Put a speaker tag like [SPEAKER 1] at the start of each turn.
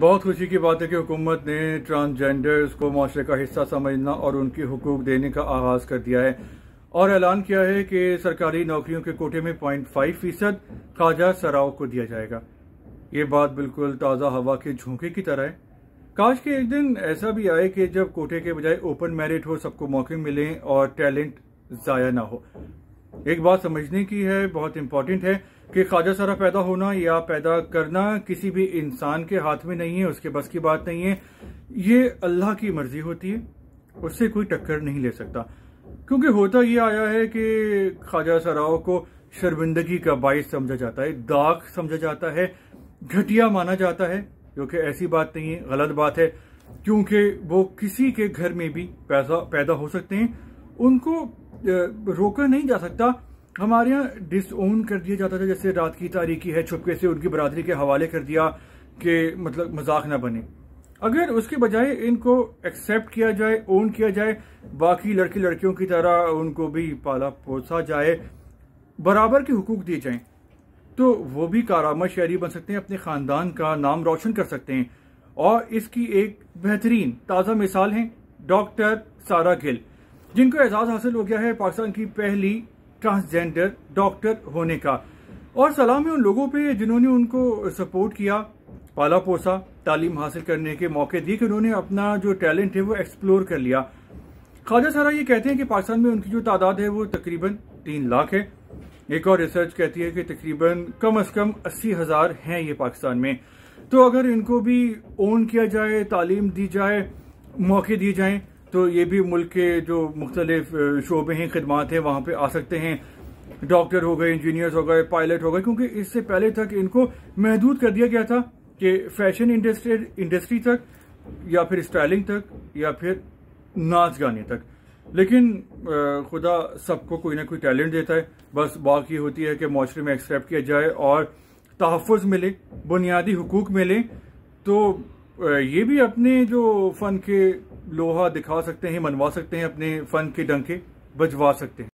[SPEAKER 1] बहुत खुशी की बात है कि हुकूमत ने ट्रांसजेंडर्स को माशरे का हिस्सा समझना और उनके हकूक देने का आगाज़ कर दिया है और ऐलान किया है कि सरकारी नौकरियों के कोटे में पॉइंट फाइव फीसद खाजा सराव को दिया जाएगा ये बात बिल्कुल ताज़ा हवा के झोंके की तरह है काश के एक दिन ऐसा भी आए कि जब कोटे के बजाय ओपन मेरिट हो सबको मौके मिलें और टैलेंट ज़ाया ना हो एक बात समझने की है बहुत इम्पोर्टेंट है कि ख्वाजा सरा पैदा होना या पैदा करना किसी भी इंसान के हाथ में नहीं है उसके बस की बात नहीं है ये अल्लाह की मर्जी होती है उससे कोई टक्कर नहीं ले सकता क्योंकि होता ये आया है कि ख्वाजा सराओं को शर्मिंदगी का बायस समझा जाता है दाग समझा जाता है घटिया माना जाता है क्योंकि ऐसी बात नहीं है गलत बात है क्योंकि वो किसी के घर में भी पैसा पैदा हो सकते हैं उनको रोका नहीं जा सकता हमारे यहाँ डिसओन कर दिया जाता था जैसे रात की तारीखी है छुपके से उनकी बरादरी के हवाले कर दिया कि मतलब मजाक ना बने अगर उसके बजाय इनको एक्सेप्ट किया जाए ओन किया जाए बाकी लड़की लड़कियों की तरह उनको भी पाला पोसा जाए बराबर के हकूक दिए जाएं तो वो भी कारामद शहरी बन सकते हैं अपने ख़ानदान का नाम रोशन कर सकते हैं और इसकी एक बेहतरीन ताज़ा मिसाल हैं डॉक्टर सारा गिल जिनको एजाज हासिल हो गया है पाकिस्तान की पहली ट्रांसजेंडर डॉक्टर होने का और सलाम है उन लोगों पे जिन्होंने उनको सपोर्ट किया पाला पोसा तालीम हासिल करने के मौके दिए कि उन्होंने अपना जो टैलेंट है वो एक्सप्लोर कर लिया ख्वाजा सारा ये कहते हैं कि पाकिस्तान में उनकी जो तादाद है वो तकरीबन तीन लाख है एक और रिसर्च कहती है कि तकरीबन कम अज कम अस्सी हजार हैं ये पाकिस्तान में तो अगर इनको भी ओन किया जाए तालीम दी जाए मौके दिए जाएं तो ये भी मुल्क के जो मुख्तलिफ शोबे हैं खदमात हैं वहाँ पर आ सकते हैं डॉक्टर हो गए इंजीनियर्स हो गए पायलट हो गए क्योंकि इससे पहले तक इनको महदूद कर दिया गया था कि फैशन इंडस्ट्री इंडस्ट्री तक या फिर स्टाइलिंग तक या फिर नाच गाने तक लेकिन खुदा सबको कोई ना कोई टैलेंट देता है बस बाकी होती है कि माशरे में एक्सेप्ट किया जाए और तहफ़ मिले बुनियादी हकूक़ मिले तो ये भी अपने जो फ़न के लोहा दिखा सकते हैं मनवा सकते हैं अपने फन के डंके बजवा सकते हैं